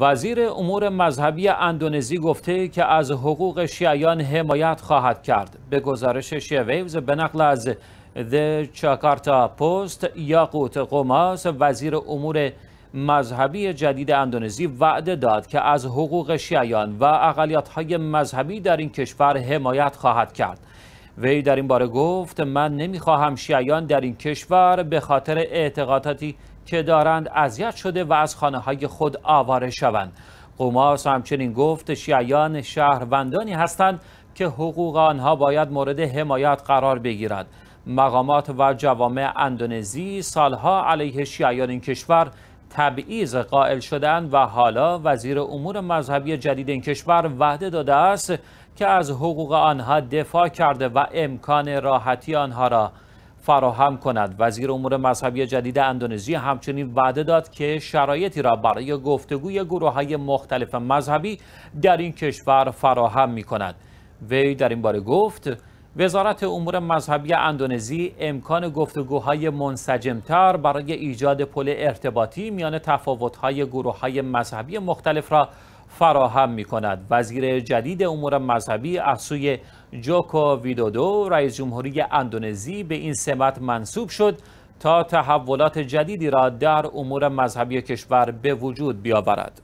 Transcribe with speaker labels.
Speaker 1: وزیر امور مذهبی اندونزی گفته که از حقوق شیعیان حمایت خواهد کرد به گزارش شیویوز به نقل از The چاکارتا پست یاقوت قماس وزیر امور مذهبی جدید اندونزی وعده داد که از حقوق شیعیان و اقلیت‌های مذهبی در این کشور حمایت خواهد کرد وی در این باره گفت من نمیخواهم شیعیان در این کشور به خاطر اعتقاداتی که دارند اذیت شده و از خانه های خود آواره شوند قوماس همچنین گفت شیعیان شهروندانی هستند که حقوق آنها باید مورد حمایت قرار بگیرد مقامات و جوامع اندونزی سالها علیه شیعیان این کشور تبعیض قائل شدن و حالا وزیر امور مذهبی جدید این کشور وعده داده است که از حقوق آنها دفاع کرده و امکان راحتی آنها را فراهم کند وزیر امور مذهبی جدید اندونزی همچنین وعده داد که شرایطی را برای گفتگوی گروه های مختلف مذهبی در این کشور فراهم می کند وی در این باره گفت وزارت امور مذهبی اندونزی امکان گفتگوهای منسجمتر برای ایجاد پل ارتباطی میان تفاوت‌های گروههای مذهبی مختلف را فراهم می کند. وزیر جدید امور مذهبی از سوی جوکو ویدودو رئیس جمهوری اندونزی به این سمت منصوب شد تا تحولات جدیدی را در امور مذهبی کشور به وجود بیاورد.